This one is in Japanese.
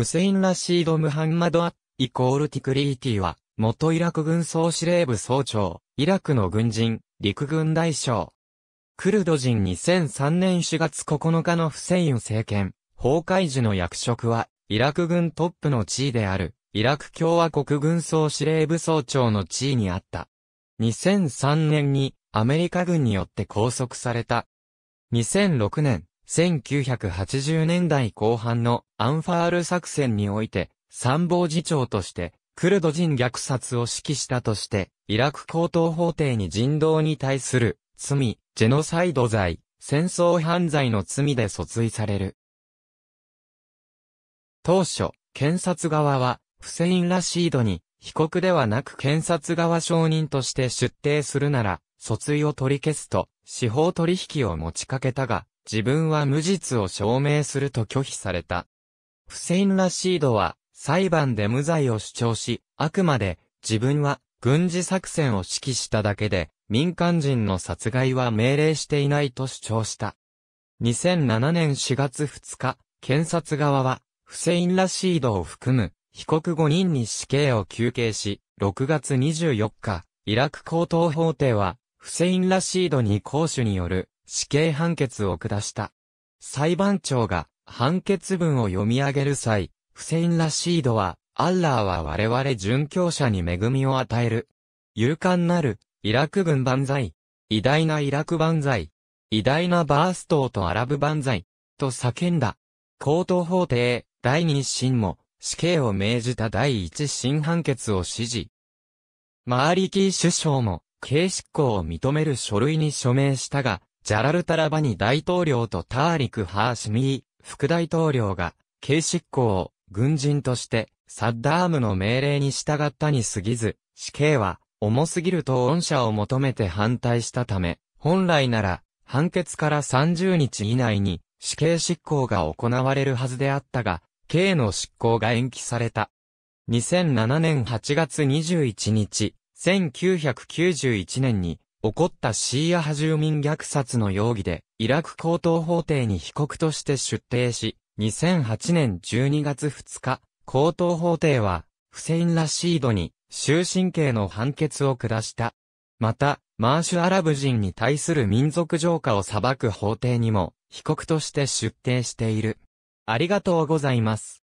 フセイン・ラシード・ムハンマド・アッ、イコール・ティクリーティは、元イラク軍総司令部総長、イラクの軍人、陸軍大将。クルド人2003年4月9日のフセイン政権、崩壊時の役職は、イラク軍トップの地位である、イラク共和国軍総司令部総長の地位にあった。2003年にアメリカ軍によって拘束された。2006年、1980年代後半のアンファール作戦において、参謀次長として、クルド人虐殺を指揮したとして、イラク高等法廷に人道に対する、罪、ジェノサイド罪、戦争犯罪の罪で訴追される。当初、検察側は、フセイン・ラシードに、被告ではなく検察側証人として出廷するなら、訴追を取り消すと、司法取引を持ちかけたが、自分は無実を証明すると拒否された。フセイン・ラシードは、裁判で無罪を主張し、あくまで、自分は、軍事作戦を指揮しただけで、民間人の殺害は命令していないと主張した。2007年4月2日、検察側は、フセイン・ラシードを含む、被告5人に死刑を求刑し、6月24日、イラク高等法廷は、フセイン・ラシードに公主による死刑判決を下した。裁判長が判決文を読み上げる際、フセイン・ラシードは、アッラーは我々殉教者に恵みを与える。勇敢なる、イラク軍万歳。偉大なイラク万歳。偉大なバーストーとアラブ万歳。と叫んだ。高等法廷、第二審も、死刑を命じた第一審判決を指示。マーリキー首相も、刑執行を認める書類に署名したが、ジャラルタラバニ大統領とターリク・ハーシミー、副大統領が、軽執行を軍人として、サッダームの命令に従ったに過ぎず、死刑は、重すぎると恩赦を求めて反対したため、本来なら、判決から30日以内に、死刑執行が行われるはずであったが、刑の執行が延期された。2007年8月21日、1991年に起こったシーア派住民虐殺の容疑で、イラク高等法廷に被告として出廷し、2008年12月2日、高等法廷は、フセイン・ラシードに、終身刑の判決を下した。また、マーシュアラブ人に対する民族浄化を裁く法廷にも、被告として出廷している。ありがとうございます。